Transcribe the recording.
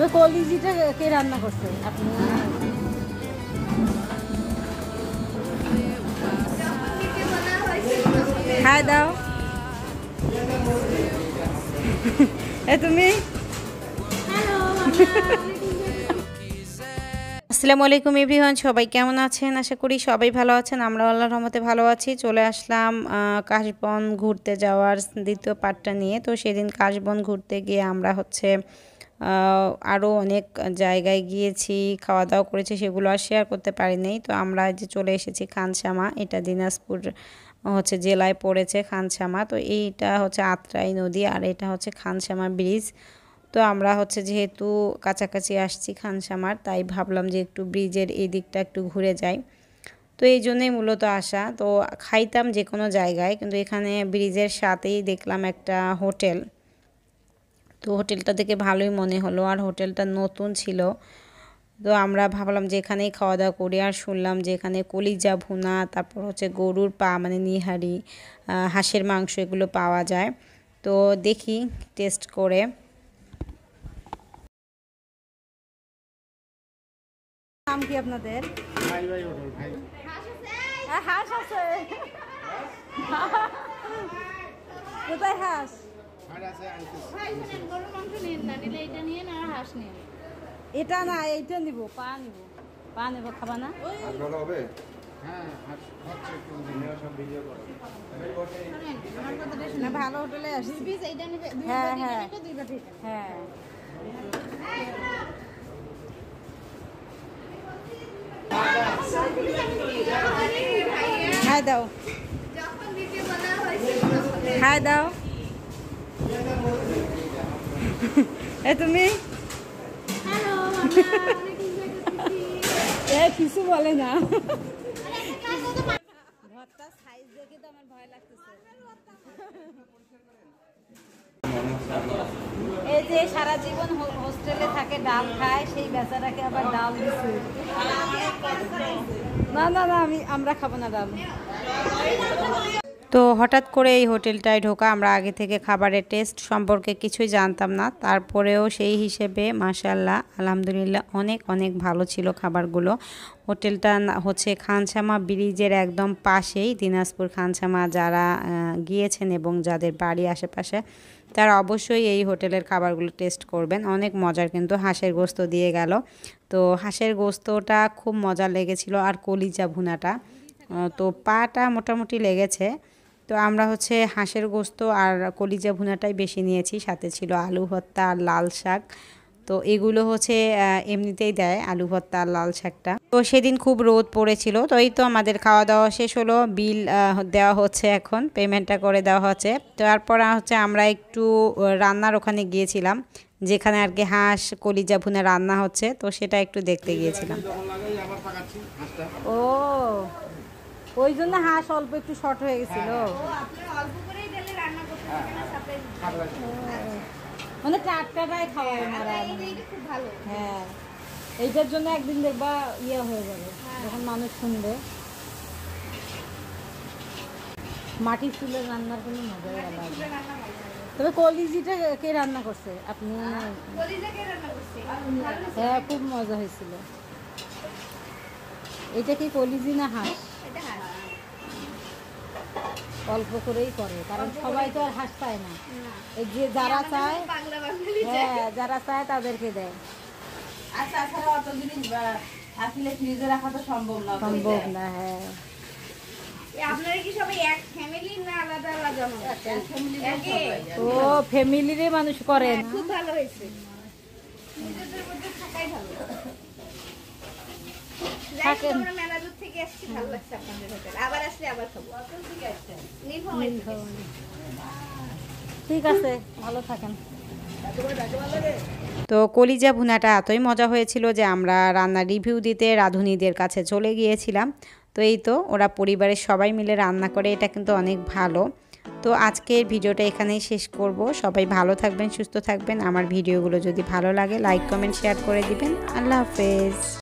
তবে কলিজিটা কে রান্না করছে আপনি খাই দাও এ তুমি আসসালামু আলাইকুম এভরিওয়ান সবাই কেমন আছেন আশা করি সবাই ভালো আছেন আমরা আল্লাহর রহমতে ভালো আছি চলে আসলাম কাশবন ঘুরতে যাওয়ার দ্বিতীয় পার্টটা নিয়ে তো সেদিন কাশবন ঘুরতে গিয়ে আমরা হচ্ছে আরও অনেক জায়গায় গিয়েছি খাওয়া দাওয়া করেছি সেগুলো আর শেয়ার করতে পারিনি তো আমরা যে চলে এসেছি খানসামা এটা দিনাজপুর হচ্ছে জেলায় পড়েছে খানসামা তো এইটা হচ্ছে আত্রাই নদী আর এটা হচ্ছে খানসামা ব্রিজ তো আমরা হচ্ছে যেহেতু কাছাকাছি আসছি খানসামার তাই ভাবলাম যে একটু ব্রিজের এই দিকটা একটু ঘুরে যাই তো এই জন্যেই মূলত আসা তো খাইতাম যে কোনো জায়গায় কিন্তু এখানে ব্রিজের সাথেই দেখলাম একটা হোটেল তো হোটেলটা দেখে ভালোই মনে হলো আর হোটেলটা নতুন ছিল তো আমরা ভাবলাম যে এখানেই খাওয়া দাওয়া করি আর শুনলাম যে এখানে কলিজা ভুনা তারপর হচ্ছে গরুর পা মানে নিহারি হাঁসের মাংস এগুলো পাওয়া যায় তো দেখি টেস্ট করে আপনাদের হ্যাঁ, হাঁস আছে কোথায় হাঁস এটা না এইটা নিব পা নিব পা নিব খাবা হ্যাঁ, না ভালো হোটেলে আসবি হ্যাঁ হ্যাঁ হ্যাঁ দাও হাই দাও এ তুমি কিছু বলে না ভয় লাগতেছে এই যে সারা জীবন হোস্টেলে থাকে ডাল খায় সেই বেচারাকে আবার ডাল দিছে না না না আমি আমরা খাবো না ডাল তো হঠাৎ করে এই হোটেলটায় ঢোকা আমরা আগে থেকে খাবারের টেস্ট সম্পর্কে কিছুই জানতাম না তারপরেও সেই হিসেবে মাসাল্লাহ আলহামদুলিল্লাহ অনেক অনেক ভালো ছিল খাবারগুলো হোটেলটা হচ্ছে খানসামা ব্রিজের একদম পাশেই দিনাজপুর খানসামা যারা গিয়েছেন এবং যাদের বাড়ি আশেপাশে তারা অবশ্যই এই হোটেলের খাবারগুলো টেস্ট করবেন অনেক মজার কিন্তু হাঁসের গোস্ত দিয়ে গেল তো হাঁসের গোস্তটা খুব মজা লেগেছিল আর কলিজা ভুনাটা তো পাটা মোটামুটি লেগেছে তো আমরা হচ্ছে হাঁসের গোস্ত আর কলিজা ভুনাটাই বেশি নিয়েছি সাথে ছিল আলু ভর্তা আর লাল শাক তো এগুলো হচ্ছে এমনিতেই দেয় আলু ভর্তা আর লাল শাকটা তো সেদিন খুব রোদ পড়েছিল তো এই তো আমাদের খাওয়া দাওয়া শেষ হলো বিল দেওয়া হচ্ছে এখন পেমেন্টটা করে দেওয়া হচ্ছে তো তারপর হচ্ছে আমরা একটু রান্নার ওখানে গিয়েছিলাম যেখানে আর কি হাঁস কলিজা ভুনে রান্না হচ্ছে তো সেটা একটু দেখতে গিয়েছিলাম ও ওই জন্য হাঁস অল্প একটু শর্ট হয়ে গেছিল হ্যাঁ। হ্যাঁ। হ্যাঁ। মানে টাটকাটাই খাওয়ায় মারা হ্যাঁ এইটার জন্য একদিন দেখবা ইয়ে হয়ে যাবে যখন মানুষ শুনবে মাটির চুলের রান্নার কোনো মজা আলাদা তবে কলিজিটা কে রান্না করছে আপনি হ্যাঁ খুব মজা হয়েছিল এটা কি কলিজি না হাঁস অল্প করেই করে কারণ সবাই তো আর হাঁস পায় না যে যারা চায় হ্যাঁ যারা চায় তাদেরকে দেয় আর তাছাড়া আচ্ছা, অত জিনিস থাকলে ফ্রিজে রাখা তো সম্ভব না সম্ভব না হ্যাঁ ও ফ্যামিলিরে মানুষ করেন খুব ভালো হয়েছে নিজেদের মধ্যে থাকাই ভালো ঠিক আছে ভালো থাকেন তো কলিজা ভুনাটা এতই মজা হয়েছিল যে আমরা রান্নার রিভিউ দিতে রাঁধুনিদের কাছে চলে গিয়েছিলাম তো এই তো ওরা পরিবারের সবাই মিলে রান্না করে এটা কিন্তু অনেক ভালো তো আজকের ভিডিওটা এখানেই শেষ করব সবাই ভালো থাকবেন সুস্থ থাকবেন আমার ভিডিওগুলো যদি ভালো লাগে লাইক কমেন্ট শেয়ার করে দিবেন আল্লাহ হাফেজ